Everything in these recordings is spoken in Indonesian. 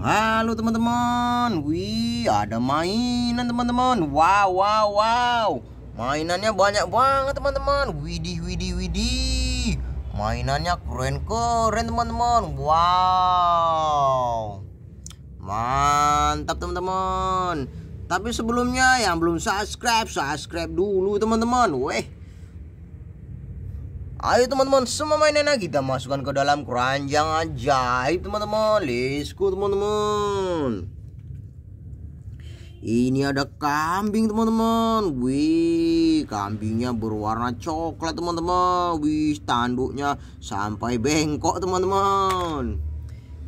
Halo teman-teman Wih ada mainan teman-teman Wow wow wow Mainannya banyak banget teman-teman Widih widih widih Mainannya keren-keren teman-teman Wow Mantap teman-teman Tapi sebelumnya yang belum subscribe Subscribe dulu teman-teman Weh Ayo teman-teman semua mainannya kita masukkan ke dalam keranjang ajaib teman-teman Let's go teman-teman Ini ada kambing teman-teman Wih kambingnya berwarna coklat teman-teman Wih tanduknya sampai bengkok teman-teman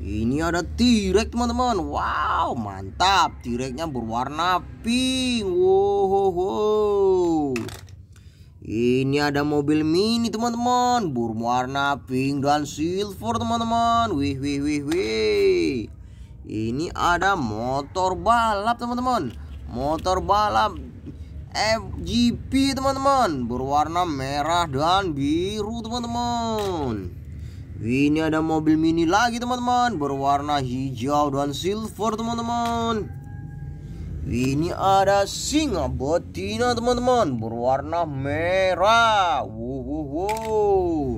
Ini ada tirek teman-teman Wow mantap tireknya berwarna pink Wow, wow. Ini ada mobil mini teman-teman Berwarna pink dan silver teman-teman Wih wih wih wih Ini ada motor balap teman-teman Motor balap FGP teman-teman Berwarna merah dan biru teman-teman Ini ada mobil mini lagi teman-teman Berwarna hijau dan silver teman-teman ini ada singa betina teman-teman berwarna merah. Wow, wow, wow.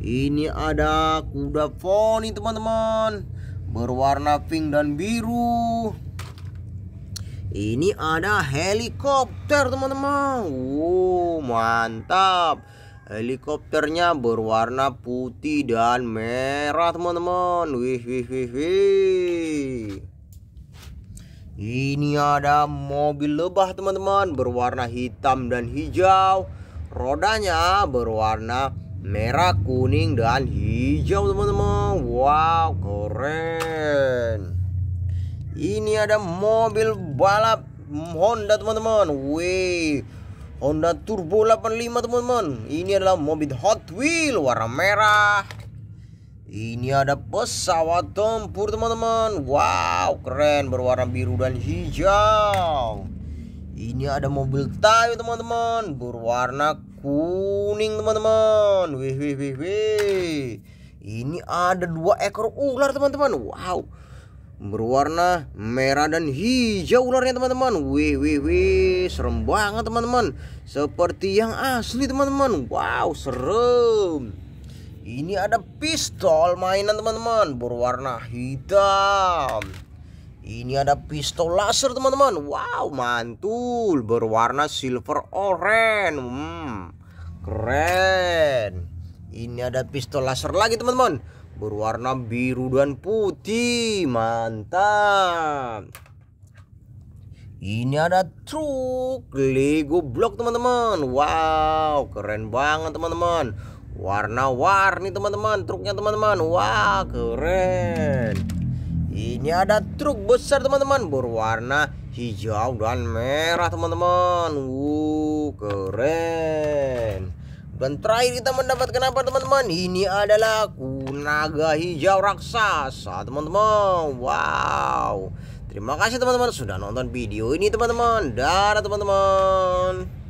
Ini ada kuda poni teman-teman berwarna pink dan biru. Ini ada helikopter teman-teman. Wow, mantap. Helikopternya berwarna putih dan merah teman-teman. Wih wih wih wih. Ini ada mobil lebah teman-teman berwarna hitam dan hijau. Rodanya berwarna merah, kuning dan hijau teman-teman. Wow, keren. Ini ada mobil balap Honda teman-teman. Wih. Honda Turbo 85 teman-teman. Ini adalah mobil Hot Wheel warna merah. Ini ada pesawat tempur teman-teman Wow keren berwarna biru dan hijau Ini ada mobil tayo teman-teman Berwarna kuning teman-teman Wih wih wih wih Ini ada dua ekor ular teman-teman Wow Berwarna merah dan hijau ularnya teman-teman Wih wih wih Serem banget teman-teman Seperti yang asli teman-teman Wow serem ini ada pistol mainan teman-teman berwarna hitam. Ini ada pistol laser teman-teman. Wow, mantul berwarna silver orange. Hmm, keren. Ini ada pistol laser lagi teman-teman. Berwarna biru dan putih. Mantap. Ini ada truk Lego blok teman-teman. Wow, keren banget teman-teman warna-warni teman-teman truknya teman-teman wah keren ini ada truk besar teman-teman berwarna hijau dan merah teman-teman wuh keren dan terakhir kita mendapatkan apa teman-teman ini adalah kunaga hijau raksasa teman-teman wow terima kasih teman-teman sudah nonton video ini teman-teman dadah teman-teman